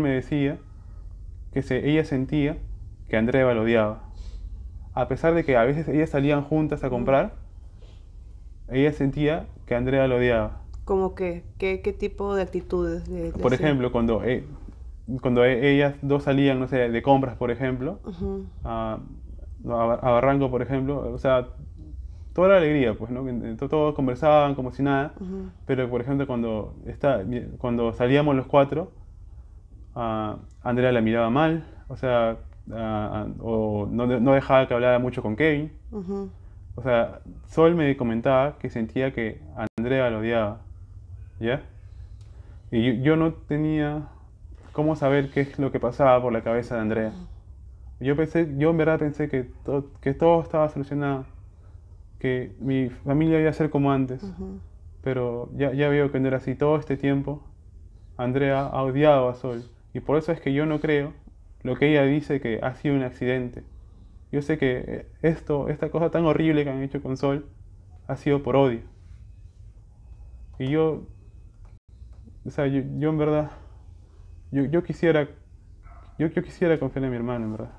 me decía que se, ella sentía que Andrea lo odiaba. A pesar de que a veces ellas salían juntas a comprar, ella sentía que Andrea lo odiaba. ¿Cómo que? ¿Qué, qué tipo de actitudes? De, por ejemplo, cuando, eh, cuando e, ellas dos salían, no sé, de compras, por ejemplo, a, a, Barranco, por ejemplo, o sea, toda la alegría, pues, ¿no? Todos conversaban como si nada, pero por ejemplo, cuando, está cuando salíamos los cuatro, Andrea la miraba mal, o sea, o no, dejaba que hablara mucho con Kevin. O sea, Sol me comentaba que sentía que Andrea lo odiaba, ¿ya? Y yo, no tenía cómo saber qué es lo que pasaba por la cabeza de Andrea. Yo pensé, yo en verdad pensé que, que todo estaba solucionado, que mi familia iba a ser como antes, pero ya, ya veo que no era así todo este tiempo. Andrea ha odiado a Sol. Y por eso es que yo no creo lo que ella dice que ha sido un accidente. Yo sé que eh, esto, esta cosa tan horrible que han hecho con Sol ha sido por odio. Y yo, o sea, yo, en verdad, yo, yo quisiera, yo, yo, quisiera confiar en mi hermano, en verdad.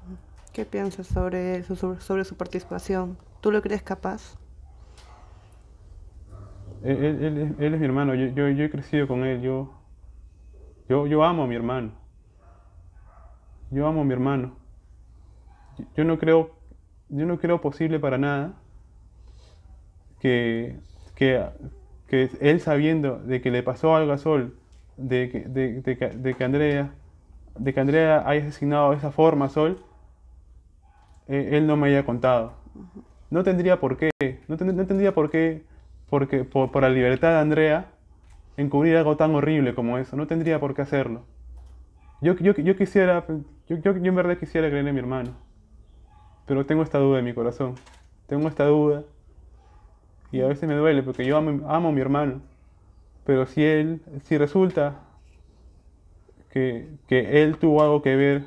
¿Qué piensas sobre su, sobre su participación? ¿Tú lo crees capaz? Él, él, es mi hermano, yo, yo, he crecido con él, yo, yo, yo amo a mi hermano yo amo a mi hermano. Yo no creo, yo no creo posible para nada que, él sabiendo de que le pasó algo a Sol, de que, Andrea, de que Andrea haya asesinado de esa forma a Sol, eh, él no me haya contado. No tendría por qué, no, tendría por qué, por la libertad de Andrea, encubrir algo tan horrible como eso, no tendría por qué hacerlo. Yo, yo, yo quisiera, yo, yo, en verdad quisiera creer en mi hermano, pero tengo esta duda en mi corazón, tengo esta duda y a veces me duele porque yo amo, a mi hermano, pero si él, si resulta que, él tuvo algo que ver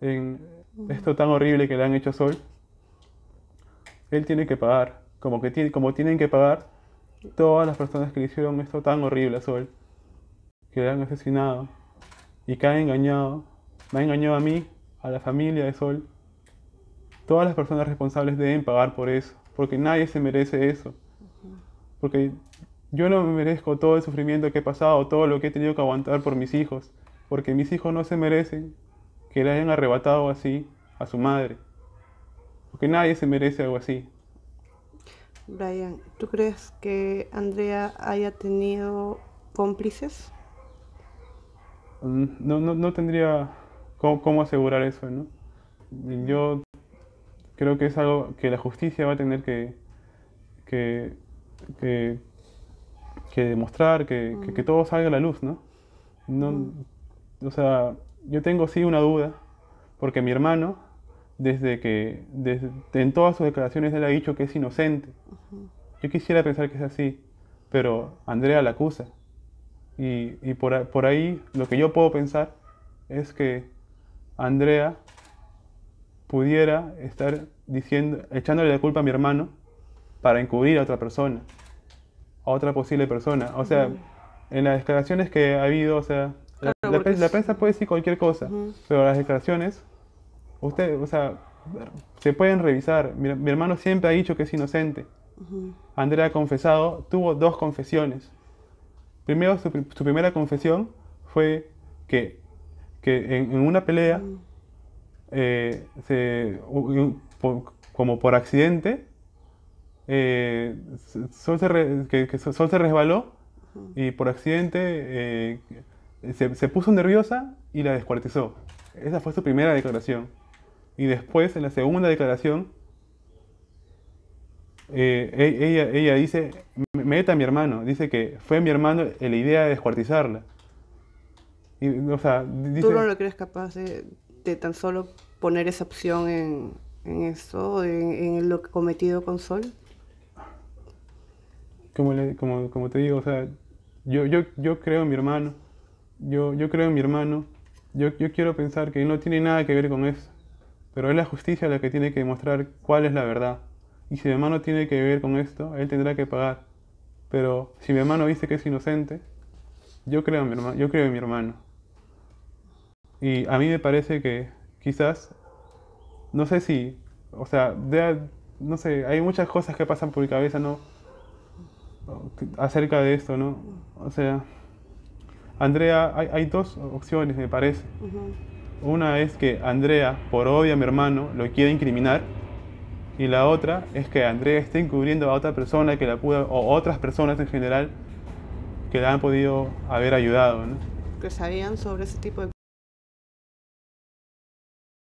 en esto tan horrible que le han hecho a Sol, él tiene que pagar, como, que como tienen que pagar todas las personas que le hicieron esto tan horrible a Sol, que le han asesinado y que ha engañado, me ha engañado a mí, a la familia de Sol. Todas las personas responsables deben pagar por eso, porque nadie se merece eso. Porque yo no me merezco todo el sufrimiento que he pasado, todo lo que he tenido que aguantar por mis hijos, porque mis hijos no se merecen que le hayan arrebatado así a su madre, porque nadie se merece algo así. Brian, ¿tú crees que Andrea haya tenido cómplices? no, no, tendría cómo, asegurar eso, ¿no? Yo creo que es algo que la justicia va a tener que, que, demostrar, que, mm. todo salga a la luz, ¿no? Mm. O sea, yo tengo sí una duda, porque mi hermano, desde que en todas sus declaraciones él ha dicho que es inocente. Yo quisiera pensar que es así, pero Andrea la acusa. Y, por, ahí lo que yo puedo pensar es que Andrea pudiera estar diciendo, echándole la culpa a mi hermano para encubrir a otra persona, a otra posible persona. O sea, en las declaraciones que ha habido, o sea, la, prensa, puede decir cualquier cosa, pero las declaraciones, ustedes o sea, se pueden revisar. Mi, hermano siempre ha dicho que es inocente. Andrea ha confesado, tuvo dos confesiones Primero, su, primera confesión fue que, que en, una pelea, mm. eh, como por accidente, eh, Sol, se resbaló y por accidente eh, se, se, puso nerviosa y la descuartizó. Esa fue su primera declaración. Y después, en la segunda declaración, eh, e-, ella, ella dice, meta a mi hermano, dice que fue mi hermano la idea de descuartizarla. Y, ¿Tú no lo crees capaz de, tan solo poner esa opción en, eso, en, lo cometido con Sol? Como, te digo, sea, yo, creo en mi hermano, yo, yo creo en mi hermano, yo, yo quiero pensar que no tiene nada que ver con eso, pero es la justicia la que tiene que demostrar cuál es la verdad y si mi hermano tiene que vivir con esto, él tendrá que pagar. Pero si mi hermano dice que es inocente, yo creo en mi hermano. Yo creo en mi hermano. Y a mí me parece que quizás, no sé si, o sea, no sé, hay muchas cosas que pasan por mi cabeza, ¿no? Acerca de esto, ¿no? O sea, Andrea, hay, dos opciones, me parece. Una es que Andrea, por odio a mi hermano, lo quiere incriminar y la otra es que Andrés está encubriendo a otra persona que la pudo, o otras personas en general, que la han podido haber ayudado. Que sabían sobre ese tipo de